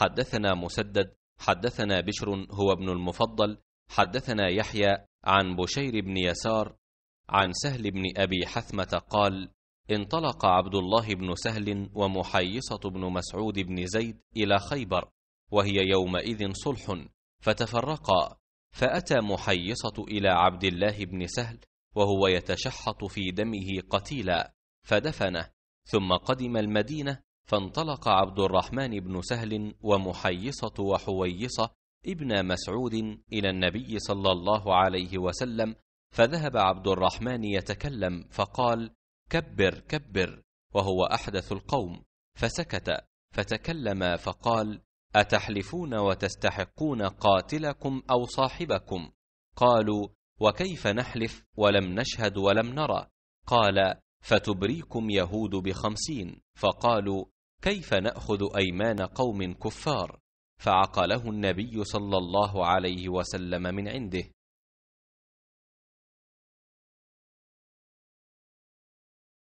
حدثنا مسدد حدثنا بشر هو ابن المفضل حدثنا يحيى عن بشير بن يسار عن سهل بن ابي حثمه قال انطلق عبد الله بن سهل ومحيصه بن مسعود بن زيد الى خيبر وهي يومئذ صلح فتفرقا فاتى محيصه الى عبد الله بن سهل وهو يتشحط في دمه قتيلا فدفنه ثم قدم المدينه فانطلق عبد الرحمن بن سهل ومحيصة وحويصة ابن مسعود إلى النبي صلى الله عليه وسلم فذهب عبد الرحمن يتكلم فقال كبر كبر وهو أحدث القوم فسكت فتكلم فقال أتحلفون وتستحقون قاتلكم أو صاحبكم قالوا وكيف نحلف ولم نشهد ولم نرى قال فتبريكم يهود بخمسين فقالوا كيف ناخذ ايمان قوم كفار فعقله النبي صلى الله عليه وسلم من عنده